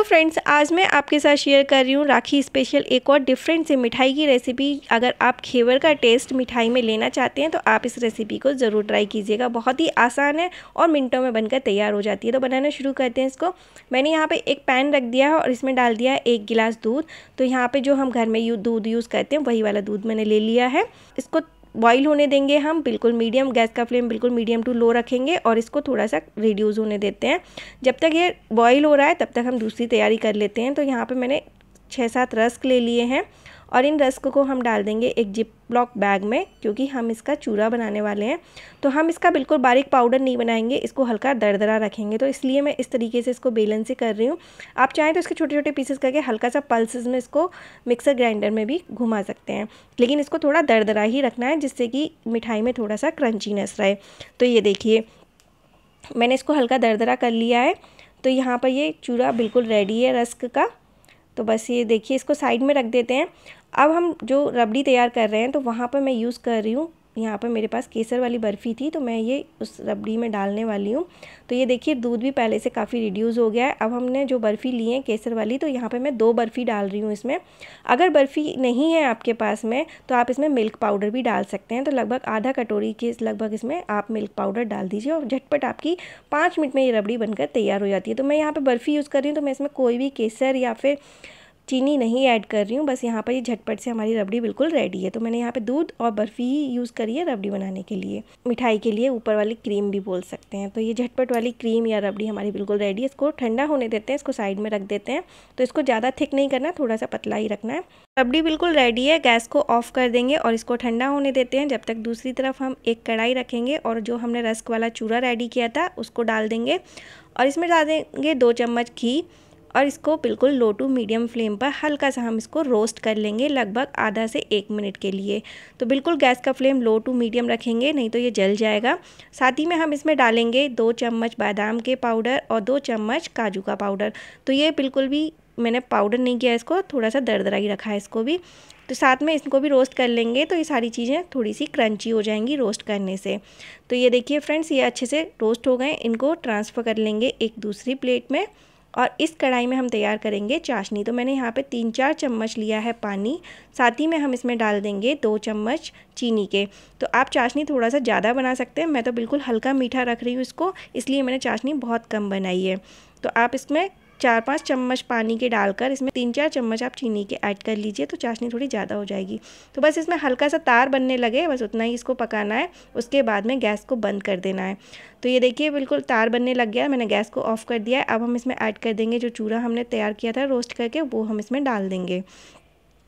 hello friends आज मैं आपके साथ शेयर कर रही हूँ राखी स्पेशल एक और डिफरेंट से मिठाई की रेसिपी अगर आप खेवर का टेस्ट मिठाई में लेना चाहते हैं तो आप इस रेसिपी को ज़रूर ट्राई कीजिएगा बहुत ही आसान है और मिनटों में बनकर तैयार हो जाती है तो बनाना शुरू करते हैं इसको मैंने यहाँ पर एक पैन रख दिया है और इसमें डाल दिया है एक गिलास दूध तो यहाँ पर जो हम घर में यू दूध यूज़ करते हैं वही वाला दूध मैंने ले लिया है इसको बॉईल होने देंगे हम बिल्कुल मीडियम गैस का फ्लेम बिल्कुल मीडियम टू लो रखेंगे और इसको थोड़ा सा रिड्यूज़ होने देते हैं जब तक ये बॉईल हो रहा है तब तक हम दूसरी तैयारी कर लेते हैं तो यहाँ पर मैंने छः सात रस्क ले लिए हैं और इन रस्क को हम डाल देंगे एक जिप ब्लॉक बैग में क्योंकि हम इसका चूरा बनाने वाले हैं तो हम इसका बिल्कुल बारीक पाउडर नहीं बनाएंगे इसको हल्का दरदरा रखेंगे तो इसलिए मैं इस तरीके से इसको बेलन से कर रही हूँ आप चाहें तो इसके छोटे छोटे पीसेस करके हल्का सा पल्सेस में इसको मिक्सर ग्राइंडर में भी घुमा सकते हैं लेकिन इसको थोड़ा दरदरा ही रखना है जिससे कि मिठाई में थोड़ा सा क्रंचीनेस रहे तो ये देखिए मैंने इसको हल्का दरदरा कर लिया है तो यहाँ पर ये चूरा बिल्कुल रेडी है रस्क का तो बस ये देखिए इसको साइड में रख देते हैं अब हम जो रबड़ी तैयार कर रहे हैं तो वहाँ पर मैं यूज़ कर रही हूँ यहाँ पर मेरे पास केसर वाली बर्फ़ी थी तो मैं ये उस रबड़ी में डालने वाली हूँ तो ये देखिए दूध भी पहले से काफ़ी रिड्यूस हो गया है अब हमने जो बर्फ़ी ली है केसर वाली तो यहाँ पर मैं दो बर्फ़ी डाल रही हूँ इसमें अगर बर्फ़ी नहीं है आपके पास में तो आप इसमें मिल्क पाउडर भी डाल सकते हैं तो लगभग आधा कटोरी के लगभग इसमें आप मिल्क पाउडर डाल दीजिए और झटपट आपकी पाँच मिनट में ये रबड़ी बनकर तैयार हो जाती है तो मैं यहाँ पर बर्फ़ी यूज़ कर रही हूँ तो मैं इसमें कोई भी केसर या फिर चीनी नहीं ऐड कर रही हूँ बस यहाँ पर ये झटपट से हमारी रबड़ी बिल्कुल रेडी है तो मैंने यहाँ पे दूध और बर्फ़ी ही यूज़ करी है रबड़ी बनाने के लिए मिठाई के लिए ऊपर वाली क्रीम भी बोल सकते हैं तो ये झटपट वाली क्रीम या रबड़ी हमारी बिल्कुल रेडी है इसको ठंडा होने देते हैं इसको साइड में रख देते हैं तो इसको ज़्यादा थिक नहीं करना थोड़ा सा पतला ही रखना है रबड़ी बिल्कुल रेडी है गैस को ऑफ कर देंगे और इसको ठंडा होने देते हैं जब तक दूसरी तरफ हम एक कढ़ाई रखेंगे और जो हमने रस्क वाला चूरा रेडी किया था उसको डाल देंगे और इसमें डाल देंगे दो चम्मच घी और इसको बिल्कुल लो टू मीडियम फ्लेम पर हल्का सा हम इसको रोस्ट कर लेंगे लगभग आधा से एक मिनट के लिए तो बिल्कुल गैस का फ्लेम लो टू मीडियम रखेंगे नहीं तो ये जल जाएगा साथ ही में हम इसमें डालेंगे दो चम्मच बादाम के पाउडर और दो चम्मच काजू का पाउडर तो ये बिल्कुल भी मैंने पाउडर नहीं किया इसको थोड़ा सा दरदरा ही रखा है इसको भी तो साथ में इसको भी रोस्ट कर लेंगे तो ये सारी चीज़ें थोड़ी सी क्रंची हो जाएंगी रोस्ट करने से तो ये देखिए फ्रेंड्स ये अच्छे से रोस्ट हो गए इनको ट्रांसफ़र कर लेंगे एक दूसरी प्लेट में और इस कढ़ाई में हम तैयार करेंगे चाशनी तो मैंने यहाँ पे तीन चार चम्मच लिया है पानी साथ ही में हम इसमें डाल देंगे दो चम्मच चीनी के तो आप चाशनी थोड़ा सा ज़्यादा बना सकते हैं मैं तो बिल्कुल हल्का मीठा रख रही हूँ इसको इसलिए मैंने चाशनी बहुत कम बनाई है तो आप इसमें चार पाँच चम्मच पानी के डालकर इसमें तीन चार चम्मच आप चीनी के ऐड कर लीजिए तो चाशनी थोड़ी ज़्यादा हो जाएगी तो बस इसमें हल्का सा तार बनने लगे बस उतना ही इसको पकाना है उसके बाद में गैस को बंद कर देना है तो ये देखिए बिल्कुल तार बनने लग गया मैंने गैस को ऑफ़ कर दिया है अब हम इसमें ऐड कर देंगे जो चूरा हमने तैयार किया था रोस्ट करके वो हम इसमें डाल देंगे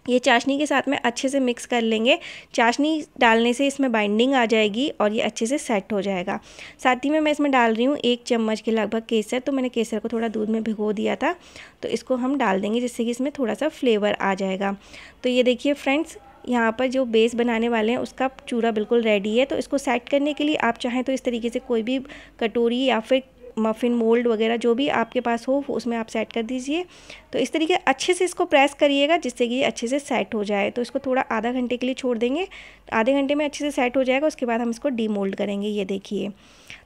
ये चाशनी के साथ में अच्छे से मिक्स कर लेंगे चाशनी डालने से इसमें बाइंडिंग आ जाएगी और ये अच्छे से सेट हो जाएगा साथ ही में मैं इसमें डाल रही हूँ एक चम्मच के लगभग केसर तो मैंने केसर को थोड़ा दूध में भिगो दिया था तो इसको हम डाल देंगे जिससे कि इसमें थोड़ा सा फ्लेवर आ जाएगा तो ये देखिए फ्रेंड्स यहाँ पर जो बेस बनाने वाले हैं उसका चूड़ा बिल्कुल रेडी है तो इसको सेट करने के लिए आप चाहें तो इस तरीके से कोई भी कटोरी या फिर मफ़िन मोल्ड वगैरह जो भी आपके पास हो उसमें आप सेट कर दीजिए तो इस तरीके अच्छे से इसको प्रेस करिएगा जिससे कि ये अच्छे से सेट हो जाए तो इसको थोड़ा आधा घंटे के लिए छोड़ देंगे तो आधे घंटे में अच्छे से सेट हो जाएगा उसके बाद हम इसको डी करेंगे ये देखिए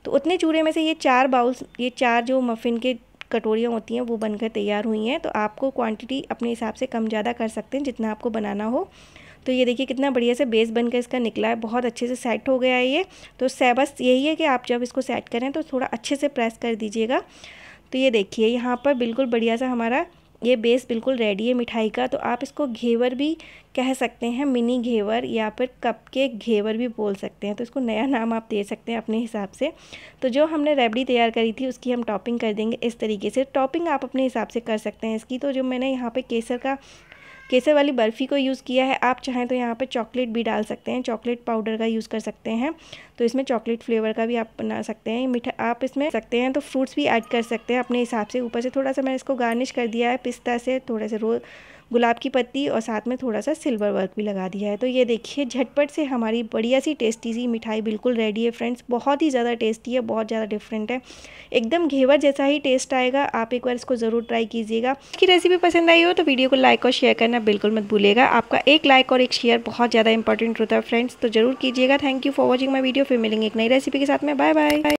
तो उतने चूड़े में से ये चार बाउल्स ये चार जो मफ़िन के कटोरियाँ होती हैं वो बनकर तैयार हुई हैं तो आपको क्वांटिटी अपने हिसाब से कम ज़्यादा कर सकते हैं जितना आपको बनाना हो तो ये देखिए कितना बढ़िया से बेस बनकर इसका निकला है बहुत अच्छे से सेट हो गया है ये तो बस यही है कि आप जब इसको सेट करें तो थोड़ा अच्छे से प्रेस कर दीजिएगा तो ये देखिए यहाँ पर बिल्कुल बढ़िया सा हमारा ये बेस बिल्कुल रेडी है मिठाई का तो आप इसको घेवर भी कह सकते हैं मिनी घेवर या फिर कप के घेवर भी बोल सकते हैं तो इसको नया नाम आप दे सकते हैं अपने हिसाब से तो जो हमने रेबड़ी तैयार करी थी उसकी हम टॉपिंग कर देंगे इस तरीके से टॉपिंग आप अपने हिसाब से कर सकते हैं इसकी तो जो मैंने यहाँ पे केसर का केसर वाली बर्फ़ी को यूज़ किया है आप चाहें तो यहाँ पर चॉकलेट भी डाल सकते हैं चॉकलेट पाउडर का यूज़ कर सकते हैं तो इसमें चॉकलेट फ्लेवर का भी आप बना सकते हैं मीठा आप इसमें सकते हैं तो फ्रूट्स भी ऐड कर सकते हैं अपने हिसाब से ऊपर से थोड़ा सा मैंने इसको गार्निश कर दिया है पिस्ता से थोड़े से रो गुलाब की पत्ती और साथ में थोड़ा सा सिल्वर वर्क भी लगा दिया है तो ये देखिए झटपट से हमारी बढ़िया सी टेस्टी सी मिठाई बिल्कुल रेडी है फ्रेंड्स बहुत ही ज़्यादा टेस्टी है बहुत ज़्यादा डिफरेंट है एकदम घेवर जैसा ही टेस्ट आएगा आप एक बार इसको ज़रूर ट्राई कीजिएगा की रेसिपी पसंद आई हो तो वीडियो को लाइक और शेयर करना बिल्कुल मत भूलेगा आपका एक लाइक और एक शेयर बहुत ज़्यादा इंपॉर्टेंट होता है फ्रेंड्स तो जरूर कीजिएगा thank you for watching my video फिर मिलेंगे एक नई रेसिपी के साथ में बाय बाय